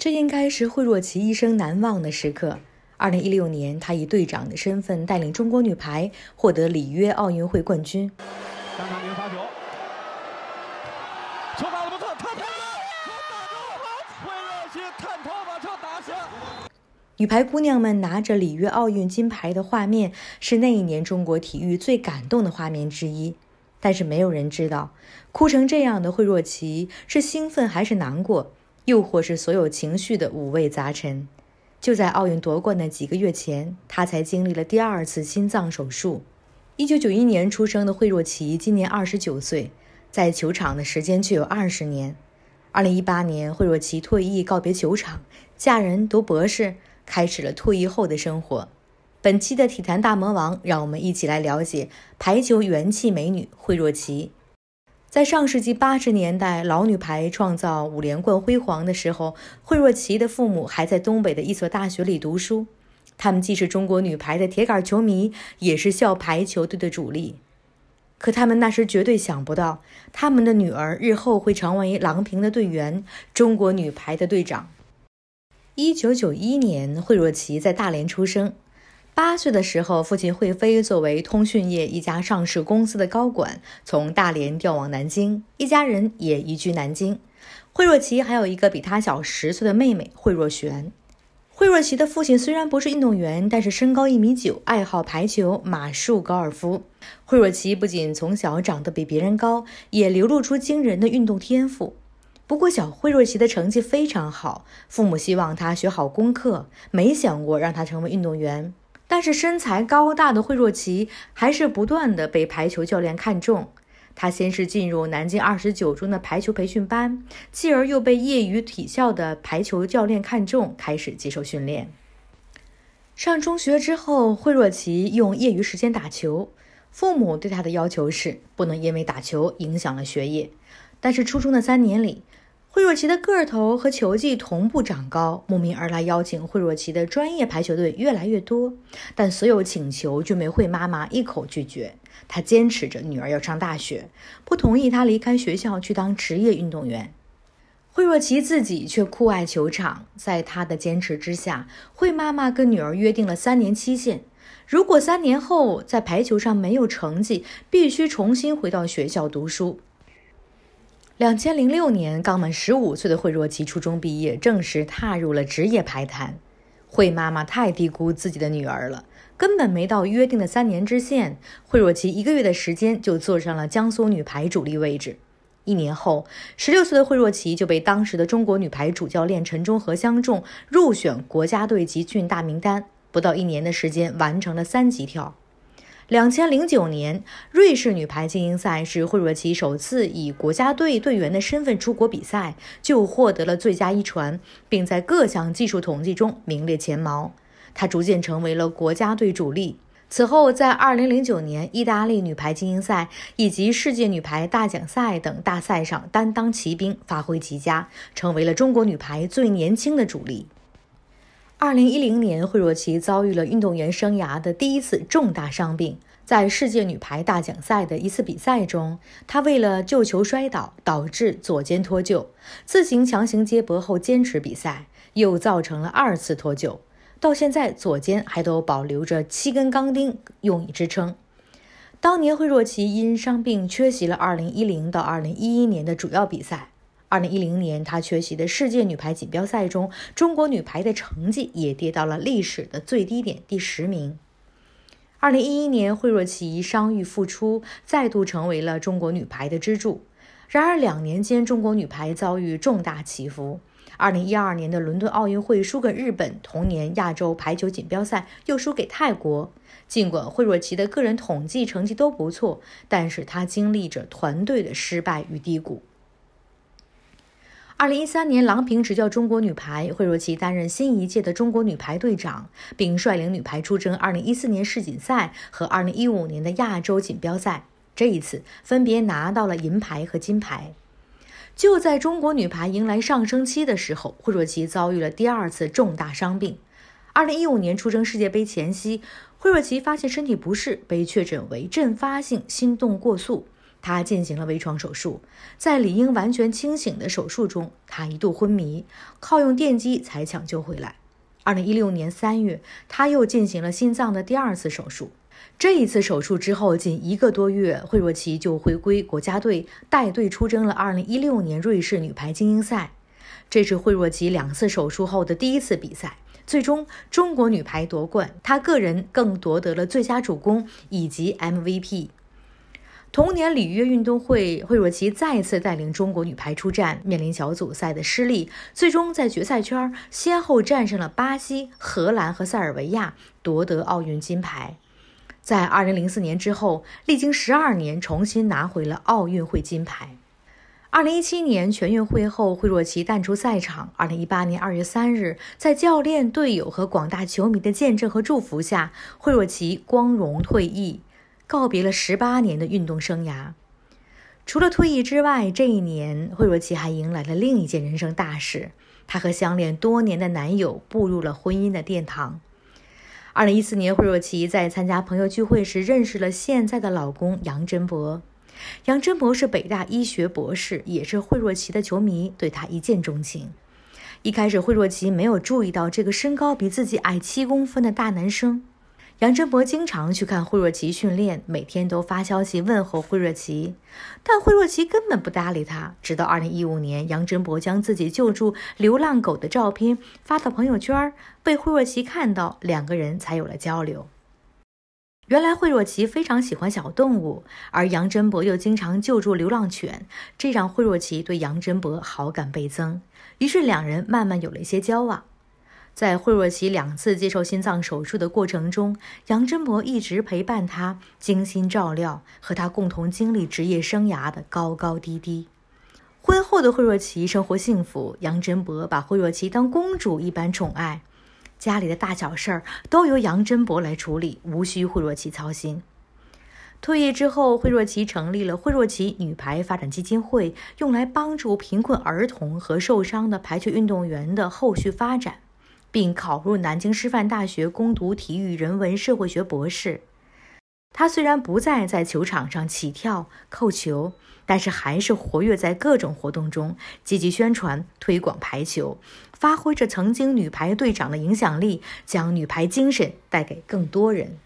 这应该是惠若琪一生难忘的时刻。二零一六年，她以队长的身份带领中国女排获得里约奥运会冠军。张常宁发球，球打得不错，她打中她打中惠若琪探头把球打下。女排姑娘们拿着里约奥运金牌的画面，是那一年中国体育最感动的画面之一。但是没有人知道，哭成这样的惠若琪是兴奋还是难过。又或是所有情绪的五味杂陈。就在奥运夺冠的几个月前，他才经历了第二次心脏手术。一九九一年出生的惠若琪，今年二十九岁，在球场的时间却有二十年。二零一八年，惠若琪退役告别球场，嫁人读博士，开始了退役后的生活。本期的体坛大魔王，让我们一起来了解排球元气美女惠若琪。在上世纪八十年代，老女排创造五连冠辉煌的时候，惠若琪的父母还在东北的一所大学里读书。他们既是中国女排的铁杆球迷，也是校排球队的主力。可他们那时绝对想不到，他们的女儿日后会成为郎平的队员，中国女排的队长。一九九一年，惠若琪在大连出生。八岁的时候，父亲惠飞作为通讯业一家上市公司的高管，从大连调往南京，一家人也移居南京。惠若琪还有一个比她小十岁的妹妹惠若璇。惠若琪的父亲虽然不是运动员，但是身高一米九，爱好排球、马术、高尔夫。惠若琪不仅从小长得比别人高，也流露出惊人的运动天赋。不过，小惠若琪的成绩非常好，父母希望她学好功课，没想过让她成为运动员。但是身材高大的惠若琪还是不断的被排球教练看中，她先是进入南京二十九中的排球培训班，继而又被业余体校的排球教练看中，开始接受训练。上中学之后，惠若琪用业余时间打球，父母对她的要求是不能因为打球影响了学业，但是初中的三年里。惠若琪的个头和球技同步长高，慕名而来邀请惠若琪的专业排球队越来越多，但所有请求均被惠妈妈一口拒绝。她坚持着女儿要上大学，不同意她离开学校去当职业运动员。惠若琪自己却酷爱球场，在她的坚持之下，惠妈妈跟女儿约定了三年期限，如果三年后在排球上没有成绩，必须重新回到学校读书。两千零六年，刚满十五岁的惠若琪初中毕业，正式踏入了职业排坛。惠妈妈太低估自己的女儿了，根本没到约定的三年之限，惠若琪一个月的时间就坐上了江苏女排主力位置。一年后，十六岁的惠若琪就被当时的中国女排主教练陈忠和相中，入选国家队集训大名单。不到一年的时间，完成了三级跳。两千零九年，瑞士女排精英赛是惠若琪首次以国家队队员的身份出国比赛，就获得了最佳一传，并在各项技术统计中名列前茅。她逐渐成为了国家队主力。此后，在二零零九年意大利女排精英赛以及世界女排大奖赛等大赛上担当骑兵，发挥极佳，成为了中国女排最年轻的主力。二零一零年，惠若琪遭遇了运动员生涯的第一次重大伤病。在世界女排大奖赛的一次比赛中，她为了救球摔倒，导致左肩脱臼。自行强行接驳后坚持比赛，又造成了二次脱臼。到现在，左肩还都保留着七根钢钉用以支撑。当年，惠若琪因伤病缺席了二零一零到二零一一年的主要比赛。二零一零年，她缺席的世界女排锦标赛中，中国女排的成绩也跌到了历史的最低点，第十名。二零一一年，惠若琪伤愈复出，再度成为了中国女排的支柱。然而，两年间，中国女排遭遇重大起伏。二零一二年的伦敦奥运会输给日本，同年亚洲排球锦标赛又输给泰国。尽管惠若琪的个人统计成绩都不错，但是她经历着团队的失败与低谷。二零一三年，郎平执教中国女排，惠若琪担任新一届的中国女排队长，并率领女排出征二零一四年世锦赛和二零一五年的亚洲锦标赛，这一次分别拿到了银牌和金牌。就在中国女排迎来上升期的时候，惠若琪遭遇了第二次重大伤病。二零一五年出征世界杯前夕，惠若琪发现身体不适，被确诊为阵发性心动过速。他进行了微创手术，在理应完全清醒的手术中，他一度昏迷，靠用电击才抢救回来。二零一六年三月，他又进行了心脏的第二次手术。这一次手术之后，仅一个多月，惠若琪就回归国家队，带队出征了二零一六年瑞士女排精英赛。这是惠若琪两次手术后的第一次比赛，最终中国女排夺冠，她个人更夺得了最佳主攻以及 MVP。同年里约运动会，惠若琪再次带领中国女排出战，面临小组赛的失利，最终在决赛圈先后战胜了巴西、荷兰和塞尔维亚，夺得奥运金牌。在2004年之后，历经12年重新拿回了奥运会金牌。2017年全运会后，惠若琪淡出赛场。2018年2月3日，在教练、队友和广大球迷的见证和祝福下，惠若琪光荣退役。告别了十八年的运动生涯，除了退役之外，这一年惠若琪还迎来了另一件人生大事。她和相恋多年的男友步入了婚姻的殿堂。二零一四年，惠若琪在参加朋友聚会时认识了现在的老公杨真博。杨真博是北大医学博士，也是惠若琪的球迷，对她一见钟情。一开始，惠若琪没有注意到这个身高比自己矮七公分的大男生。杨珍博经常去看惠若琪训练，每天都发消息问候惠若琪，但惠若琪根本不搭理他。直到二零一五年，杨珍博将自己救助流浪狗的照片发到朋友圈，被惠若琪看到，两个人才有了交流。原来惠若琪非常喜欢小动物，而杨珍博又经常救助流浪犬，这让惠若琪对杨珍博好感倍增。于是两人慢慢有了一些交往。在惠若琪两次接受心脏手术的过程中，杨真博一直陪伴她，精心照料，和她共同经历职业生涯的高高低低。婚后的惠若琪生活幸福，杨真博把惠若琪当公主一般宠爱，家里的大小事儿都由杨真博来处理，无需惠若琪操心。退役之后，惠若琪成立了惠若琪女排发展基金会，用来帮助贫困儿童和受伤的排球运动员的后续发展。并考入南京师范大学攻读体育人文社会学博士。他虽然不再在球场上起跳扣球，但是还是活跃在各种活动中，积极宣传推广排球，发挥着曾经女排队长的影响力，将女排精神带给更多人。